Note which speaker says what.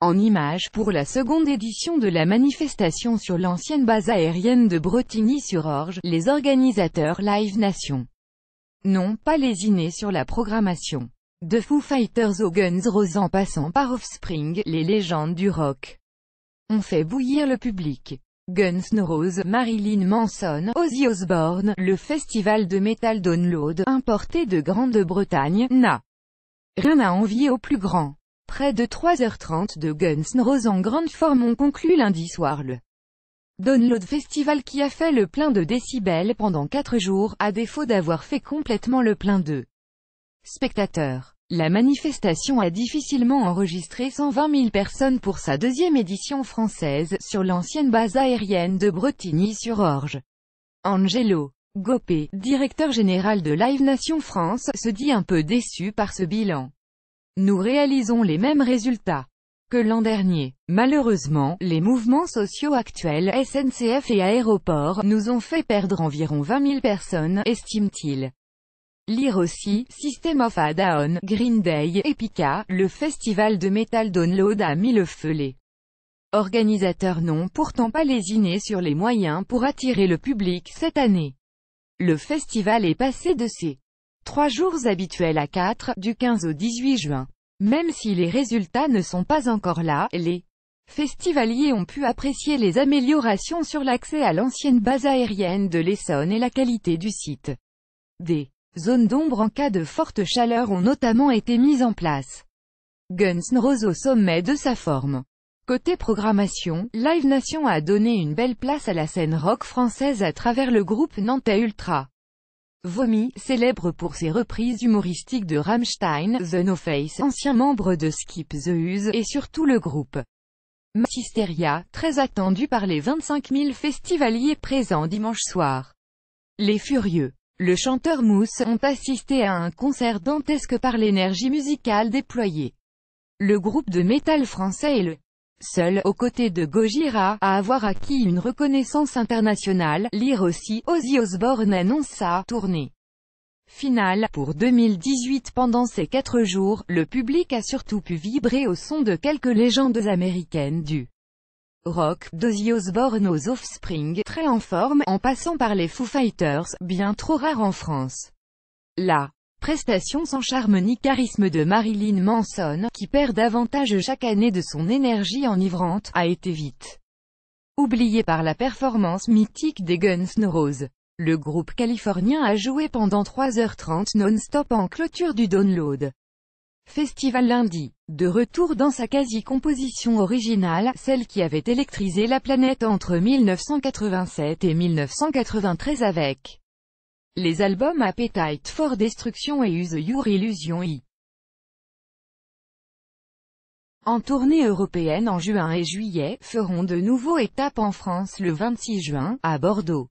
Speaker 1: en image pour la seconde édition de la manifestation sur l'ancienne base aérienne de Bretigny-sur-Orge, les organisateurs Live Nation n'ont pas lésiné sur la programmation. De Foo Fighters aux Guns Roses en passant par Offspring, les légendes du rock ont fait bouillir le public. Guns N' Roses, Marilyn Manson, Ozzy Osbourne, le festival de metal Download, importé de Grande-Bretagne, n'a rien à envier au plus grand. Près de 3h30 de Guns N' Roses en grande forme ont conclu lundi soir le Download Festival qui a fait le plein de décibels pendant 4 jours, à défaut d'avoir fait complètement le plein de spectateurs. La manifestation a difficilement enregistré 120 000 personnes pour sa deuxième édition française, sur l'ancienne base aérienne de Bretigny-sur-Orge. Angelo Gopé, directeur général de Live Nation France, se dit un peu déçu par ce bilan nous réalisons les mêmes résultats que l'an dernier. Malheureusement, les mouvements sociaux actuels, SNCF et aéroports, nous ont fait perdre environ 20 000 personnes, estime-t-il. Lire aussi, System of a Down, Green Day, Epica, le festival de Metal Download a mis le feu les organisateurs n'ont pourtant pas lésiné sur les moyens pour attirer le public cette année. Le festival est passé de ses Trois jours habituels à 4, du 15 au 18 juin. Même si les résultats ne sont pas encore là, les festivaliers ont pu apprécier les améliorations sur l'accès à l'ancienne base aérienne de l'Essonne et la qualité du site. Des zones d'ombre en cas de forte chaleur ont notamment été mises en place. Guns N' au sommet de sa forme. Côté programmation, Live Nation a donné une belle place à la scène rock française à travers le groupe Nantais Ultra. Vomi, célèbre pour ses reprises humoristiques de Rammstein, The No Face, ancien membre de Skip the Use, et surtout le groupe. Massisteria, très attendu par les 25 000 festivaliers présents dimanche soir. Les Furieux. Le chanteur Mousse ont assisté à un concert dantesque par l'énergie musicale déployée. Le groupe de métal français et le Seul, aux côtés de Gojira, à avoir acquis une reconnaissance internationale, lire aussi, Ozzy Osbourne annonce sa tournée finale pour 2018. Pendant ces quatre jours, le public a surtout pu vibrer au son de quelques légendes américaines du rock, d'Ozzy Osbourne aux Offspring, très en forme, en passant par les Foo Fighters, bien trop rares en France. Là. Prestation sans charme ni charisme de Marilyn Manson, qui perd davantage chaque année de son énergie enivrante, a été vite oubliée par la performance mythique des Guns N' Roses. Le groupe californien a joué pendant 3h30 non-stop en clôture du Download Festival lundi. De retour dans sa quasi-composition originale, celle qui avait électrisé la planète entre 1987 et 1993 avec les albums Appetite for Destruction et Use Your Illusion I*. En tournée européenne en juin et juillet, feront de nouveau étapes en France le 26 juin, à Bordeaux.